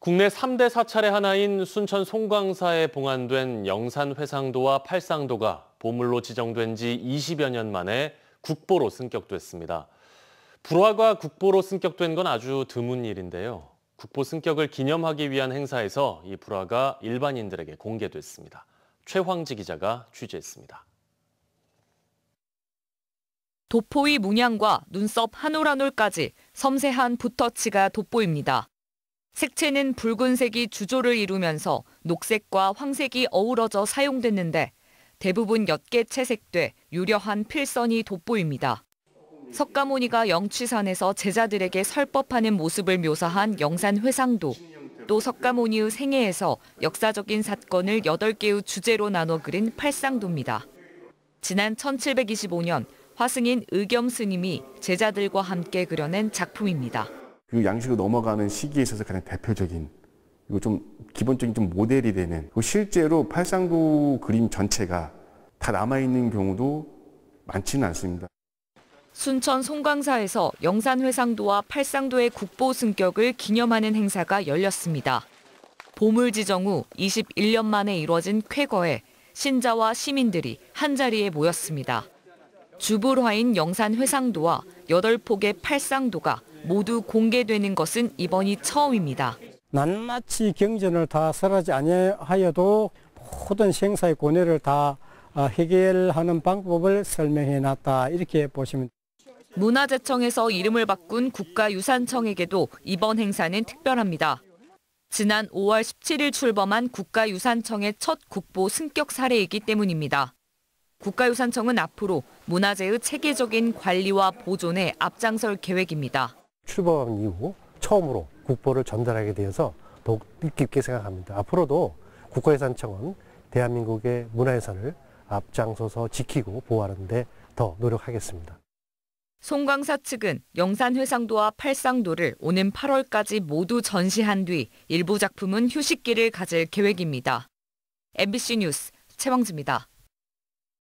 국내 3대 사찰의 하나인 순천 송광사에 봉안된 영산회상도와 팔상도가 보물로 지정된 지 20여 년 만에 국보로 승격됐습니다. 불화가 국보로 승격된 건 아주 드문 일인데요. 국보 승격을 기념하기 위한 행사에서 이 불화가 일반인들에게 공개됐습니다. 최황지 기자가 취재했습니다. 도포의 문양과 눈썹 한 올 한올까지 섬세한 붓터치가 돋보입니다. 색채는 붉은색이 주조를 이루면서 녹색과 황색이 어우러져 사용됐는데 대부분 옅게 채색돼 유려한 필선이 돋보입니다. 석가모니가 영취산에서 제자들에게 설법하는 모습을 묘사한 영산회상도 또 석가모니의 생애에서 역사적인 사건을 8개의 주제로 나눠 그린 팔상도입니다. 지난 1725년 화승인 의겸 스님이 제자들과 함께 그려낸 작품입니다. 그 양식으로 넘어가는 시기에 있어서 가장 대표적인 그리고 좀 기본적인 좀 모델이 되는 실제로 팔상도 그림 전체가 다 남아있는 경우도 많지는 않습니다. 순천 송광사에서 영산회상도와 팔상도의 국보 승격을 기념하는 행사가 열렸습니다. 보물 지정 후 21년 만에 이뤄진 쾌거에 신자와 시민들이 한자리에 모였습니다. 주불화인 영산회상도와 8폭의 팔상도가 모두 공개되는 것은 이번이 처음입니다. 낱낱이 경전을 다 설하지 아니하여도 모든 생사의 고뇌를 다 아, 해결하는 방법을 설명해 놨다 이렇게 보시면 문화재청에서 이름을 바꾼 국가유산청에게도 이번 행사는 특별합니다. 지난 5월 17일 출범한 국가유산청의 첫 국보 승격 사례이기 때문입니다. 국가유산청은 앞으로 문화재의 체계적인 관리와 보존에 앞장설 계획입니다. 출범 이후 처음으로 국보를 전달하게 되어서 더욱 깊게 생각합니다. 앞으로도 국가유산청은 대한민국의 문화유산을 앞장서서 지키고 보호하는 데 더 노력하겠습니다. 송광사 측은 영산회상도와 팔상도를 오는 8월까지 모두 전시한 뒤 일부 작품은 휴식기를 가질 계획입니다. MBC 뉴스 최왕지입니다.